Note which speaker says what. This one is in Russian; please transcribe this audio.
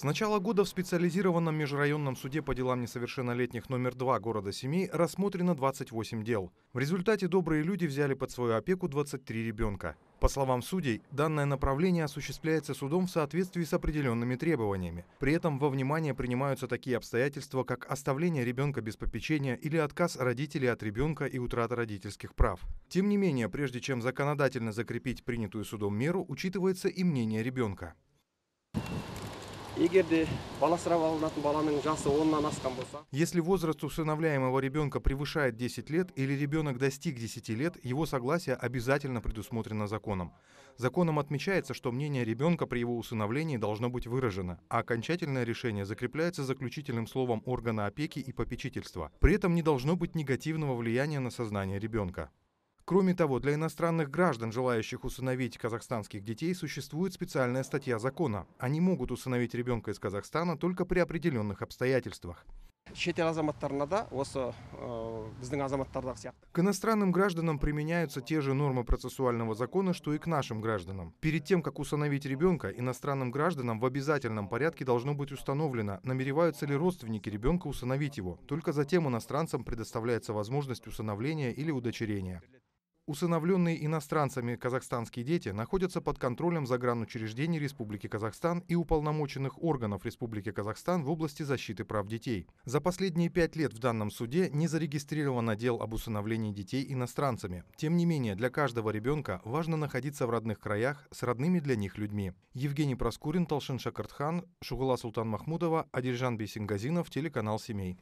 Speaker 1: С начала года в специализированном межрайонном суде по делам несовершеннолетних номер 2 города Семей рассмотрено 28 дел. В результате добрые люди взяли под свою опеку 23 ребенка. По словам судей, данное направление осуществляется судом в соответствии с определенными требованиями. При этом во внимание принимаются такие обстоятельства, как оставление ребенка без попечения или отказ родителей от ребенка и утрата родительских прав. Тем не менее, прежде чем законодательно закрепить принятую судом меру, учитывается и мнение ребенка если возраст усыновляемого ребенка превышает 10 лет или ребенок достиг 10 лет его согласие обязательно предусмотрено законом законом отмечается что мнение ребенка при его усыновлении должно быть выражено а окончательное решение закрепляется заключительным словом органа опеки и попечительства при этом не должно быть негативного влияния на сознание ребенка Кроме того, для иностранных граждан, желающих усыновить казахстанских детей, существует специальная статья закона. Они могут усыновить ребенка из Казахстана только при определенных обстоятельствах. Э, к иностранным гражданам применяются те же нормы процессуального закона, что и к нашим гражданам. Перед тем, как усыновить ребенка, иностранным гражданам в обязательном порядке должно быть установлено, намереваются ли родственники ребенка усыновить его. Только затем иностранцам предоставляется возможность усыновления или удочерения. Усыновленные иностранцами казахстанские дети находятся под контролем загранучреждений Республики Казахстан и уполномоченных органов Республики Казахстан в области защиты прав детей. За последние пять лет в данном суде не зарегистрировано дел об усыновлении детей иностранцами. Тем не менее, для каждого ребенка важно находиться в родных краях с родными для них людьми. Евгений Проскурин, Талшин Шакартхан, Шугула Султан Махмудова, Адиржан Бейсингазинов, телеканал «Семей».